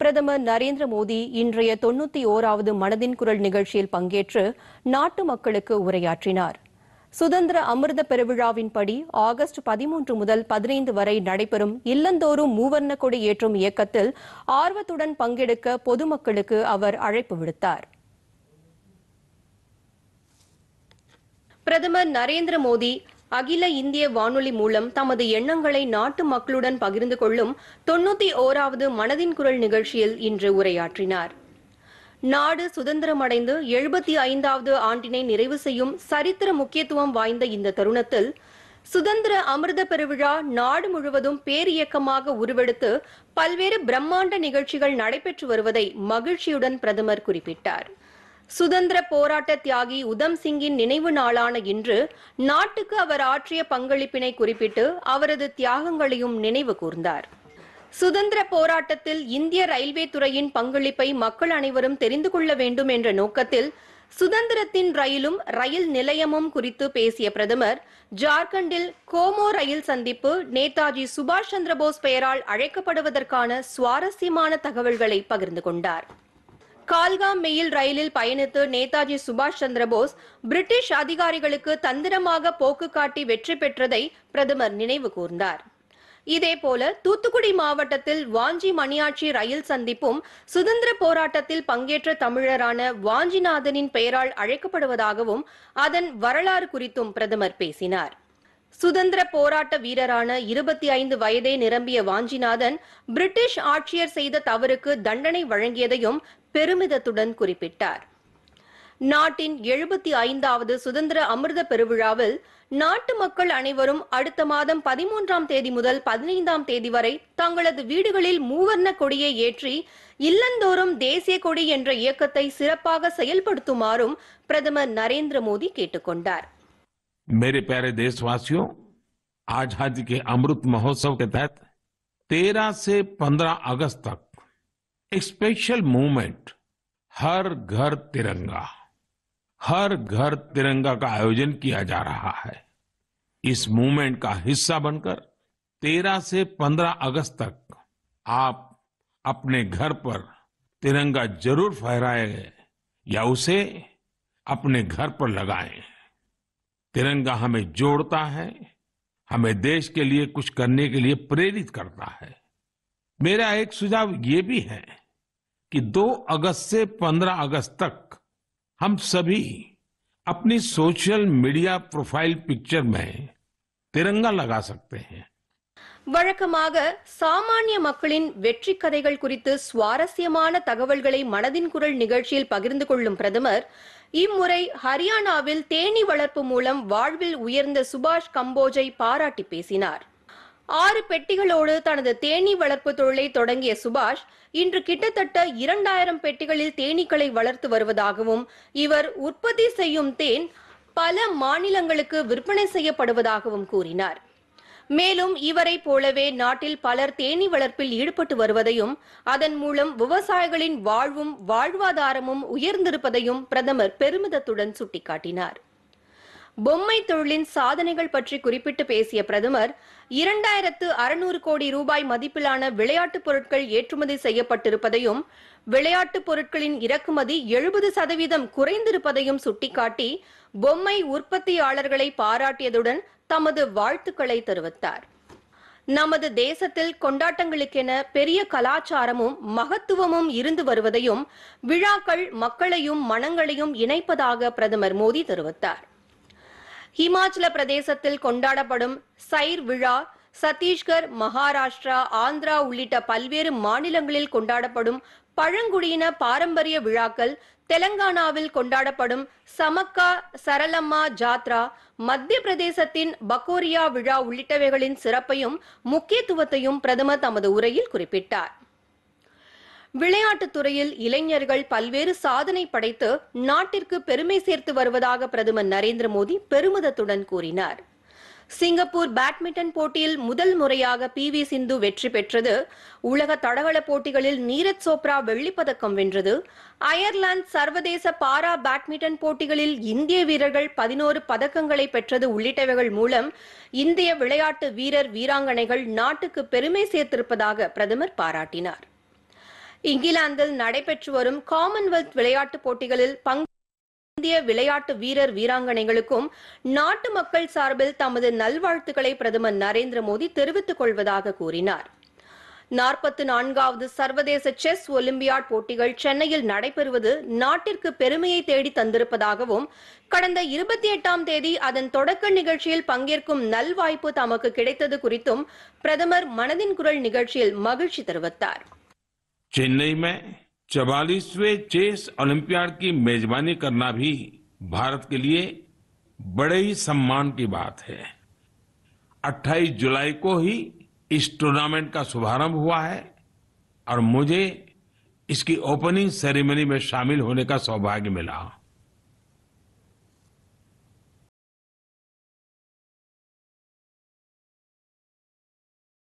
பிரதமர் நரேந்திர மோடி இன்றைய தொன்னூத்தி ஓராவது மனதின் குரல் நிகழ்ச்சியில் பங்கேற்று நாட்டு மக்களுக்கு உரையாற்றினார் சுதந்திர அமிர்த பெருவிழாவின்படி ஆகஸ்ட் பதிமூன்று முதல் பதினைந்து வரை நடைபெறும் இல்லந்தோறும் மூவர்ண கொடி ஏற்றும் இயக்கத்தில் ஆர்வத்துடன் பங்கெடுக்க பொதுமக்களுக்கு அவர் அழைப்பு விடுத்தார் பிரதமர் நரேந்திர மோடி அகில இந்திய வானொலி மூலம் தமது எண்ணங்களை நாட்டு மக்களுடன் பகிர்ந்து கொள்ளும் தொன்னூத்தி ஓராவது மனதின் குரல் நிகழ்ச்சியில் இன்று உரையாற்றினார் நாடு சுதந்திரமடைந்து எழுபத்தி ஐந்தாவது ஆண்டினை நிறைவு செய்யும் சரித்திர முக்கியத்துவம் வாய்ந்த இந்த தருணத்தில் சுதந்திர அமிர்த பெருவிழா நாடு முழுவதும் பேரியக்கமாக உருவெடுத்து பல்வேறு பிரம்மாண்ட நிகழ்ச்சிகள் நடைபெற்று வருவதை மகிழ்ச்சியுடன் பிரதமர் குறிப்பிட்டார் சுதந்திர போராட்ட தியாகி உதம் சிங்கின் நினைவு நாளான இன்று நாட்டுக்கு அவர் ஆற்றிய பங்களிப்பினை குறிப்பிட்டு அவரது தியாகங்களையும் நினைவு கூர்ந்தார் சுதந்திர போராட்டத்தில் இந்திய ரயில்வே துறையின் பங்களிப்பை மக்கள் அனைவரும் தெரிந்து கொள்ள வேண்டும் என்ற நோக்கத்தில் சுதந்திரத்தின் ரயிலும் ரயில் நிலையமும் குறித்து பேசிய பிரதமர் ஜார்க்கண்டில் கோமோ ரயில் சந்திப்பு நேதாஜி சுபாஷ் சந்திரபோஸ் பெயரால் அழைக்கப்படுவதற்கான சுவாரஸ்யமான தகவல்களை பகிர்ந்து கொண்டார் கால்காம் மெயில் ரயிலில் பயணித்து நேதாஜி சுபாஷ் சந்திரபோஸ் பிரிட்டிஷ் அதிகாரிகளுக்கு தந்திரமாக போக்கு காட்டி வெற்றி பெற்றதை பிரதமர் நினைவு கூர்ந்தார் இதேபோல தூத்துக்குடி மாவட்டத்தில் வாஞ்சி மணியாட்சி ரயில் சந்திப்பும் சுதந்திர போராட்டத்தில் பங்கேற்ற தமிழரான வாஞ்சிநாதனின் பெயரால் அழைக்கப்படுவதாகவும் அதன் வரலாறு குறித்தும் பிரதமர் பேசினார் சுதந்திர போராட்ட வீரரான இருபத்தி ஐந்து வயதை நிரம்பிய வாஞ்சிநாதன் பிரிட்டிஷ் ஆட்சியர் செய்த தவறுக்கு தண்டனை வழங்கியதையும் பெருமிதத்துடன் குறிப்பிட்டார் நாட்டின் எழுபத்தி ஐந்தாவது சுதந்திர அமிர்த பெருவிழாவில் நாட்டு மக்கள் அனைவரும் அடுத்த மாதம் பதிமூன்றாம் தேதி முதல் பதினைந்தாம் தேதி வரை தங்களது வீடுகளில் மூவர்ண கொடியை ஏற்றி இல்லந்தோறும் தேசிய கொடி என்ற இயக்கத்தை சிறப்பாக செயல்படுத்துமாறும் பிரதமர் நரேந்திர மோடி கேட்டுக்கொண்டார் मेरे प्यारे देशवासियों आजादी के अमृत महोत्सव के तहत 13 से 15 अगस्त तक एक स्पेशल मूवमेंट हर घर तिरंगा हर घर तिरंगा का आयोजन किया जा रहा है इस मूवमेंट का हिस्सा बनकर 13 से 15 अगस्त तक आप अपने घर पर तिरंगा जरूर फहराएं या उसे अपने घर पर लगाएं। तिरंगा हमें जोड़ता है हमें देश के लिए कुछ करने के लिए प्रेरित करता है मेरा एक सुझाव ये भी है कि 2 अगस्त से 15 अगस्त तक हम सभी अपनी सोशल मीडिया प्रोफाइल पिक्चर में तिरंगा लगा सकते हैं வழக்கமாக சாமானிய மக்களின் வெற்றி கதைகள் குறித்து சுவாரஸ்யமான தகவல்களை மனதின் குரல் நிகழ்ச்சியில் பகிர்ந்து கொள்ளும் பிரதமர் இம்முறை ஹரியானாவில் தேனி வளர்ப்பு மூலம் வாழ்வில் உயர்ந்த சுபாஷ் கம்போஜை பாராட்டி பேசினார் ஆறு பெட்டிகளோடு தனது தேனீ வளர்ப்பு தொழிலை தொடங்கிய சுபாஷ் இன்று கிட்டத்தட்ட இரண்டாயிரம் பெட்டிகளில் தேனீக்களை வளர்த்து வருவதாகவும் இவர் உற்பத்தி செய்யும் தேன் பல மாநிலங்களுக்கு விற்பனை செய்யப்படுவதாகவும் கூறினார் மேலும் இவரை போலவே நாட்டில் பலர் தேனீ வளர்ப்பில் ஈடுபட்டு வருவதையும் அதன் மூலம் விவசாயிகளின் வாழ்வும் வாழ்வாதாரமும் உயர்ந்திருப்பதையும் பிரதமர் பெருமிதத்துடன் சுட்டிக்காட்டினார் பொம்மை தொழிலின் சாதனைகள் பற்றி குறிப்பிட்டு பேசிய பிரதமர் இரண்டாயிரத்து அறுநூறு கோடி ரூபாய் மதிப்பிலான விளையாட்டுப் பொருட்கள் ஏற்றுமதி செய்யப்பட்டிருப்பதையும் விளையாட்டுப் பொருட்களின் இறக்குமதி எழுபது சதவீதம் குறைந்திருப்பதையும் சுட்டிக்காட்டி பொம்மை உற்பத்தியாளர்களை பாராட்டியதுடன் தமது வாழ்த்துக்களை தெரிவித்தார் நமது தேசத்தில் கொண்டாட்டங்களுக்கென பெரிய கலாச்சாரமும் மகத்துவமும் இருந்து வருவதையும் விழாக்கள் மக்களையும் மனங்களையும் இணைப்பதாக பிரதமர் மோடி தெரிவித்தார் ஹிமாச்சல பிரதேசத்தில் கொண்டாடப்படும் சைர் விழா சத்தீஸ்கர் மகாராஷ்டிரா ஆந்திரா உள்ளிட்ட பல்வேறு மாநிலங்களில் கொண்டாடப்படும் பழங்குடியின பாரம்பரிய விழாக்கள் தெலங்கானாவில் கொண்டாடப்படும் சமக்கா சரளம்மா ஜாத்ரா மத்திய பிரதேசத்தின் பகோரியா விழா உள்ளிட்டவைகளின் சிறப்பையும் முக்கியத்துவத்தையும் பிரதமர் தமது உரையில் குறிப்பிட்டார் விளையாட்டுத்துறையில் துறையில் இளைஞர்கள் பல்வேறு சாதனை படைத்து நாட்டிற்கு பெருமை சேர்த்து வருவதாக பிரதமர் நரேந்திர மோடி பெருமிதத்துடன் கூறினார் சிங்கப்பூர் பேட்மிண்டன் போட்டியில் முதல் முறையாக பி வி சிந்து வெற்றி பெற்றது உலக தடகள போட்டிகளில் நீரஜ் சோப்ரா வெள்ளிப்பதக்கம் வென்றது அயர்லாந்து சர்வதேச பாரா பேட்மிண்டன் போட்டிகளில் இந்திய வீரர்கள் பதினோரு பதக்கங்களை பெற்றது உள்ளிட்டவைகள் மூலம் இந்திய விளையாட்டு வீரர் வீராங்கனைகள் நாட்டுக்கு பெருமை சேர்த்திருப்பதாக பிரதமர் பாராட்டினார் இங்கிலாந்தில் நடைபெற்று வரும் காமன்வெல்த் விளையாட்டுப் போட்டிகளில் பங்கு இந்திய விளையாட்டு வீரர் வீராங்கனைகளுக்கும் நாட்டு மக்கள் சார்பில் தமது நல்வாழ்த்துக்களை பிரதமர் நரேந்திர மோடி தெரிவித்துக் கொள்வதாக கூறினார் நாற்பத்தி நான்காவது சர்வதேச செஸ் ஒலிம்பியாட் போட்டிகள் சென்னையில் நடைபெறுவது நாட்டிற்கு பெருமையை தேடி தந்திருப்பதாகவும் கடந்த இருபத்தி எட்டாம் தேதி அதன் தொடக்க நிகழ்ச்சியில் பங்கேற்கும் நல்வாய்ப்பு தமக்கு கிடைத்தது குறித்தும் பிரதமர் மனதின் குரல் நிகழ்ச்சியில் மகிழ்ச்சி தெரிவித்தார் चेन्नई में चवालीसवें चेस ओलंपियाड की मेजबानी करना भी भारत के लिए बड़े ही सम्मान की बात है 28 जुलाई को ही इस टूर्नामेंट का शुभारंभ हुआ है और मुझे इसकी ओपनिंग सेरेमनी में शामिल होने का सौभाग्य मिला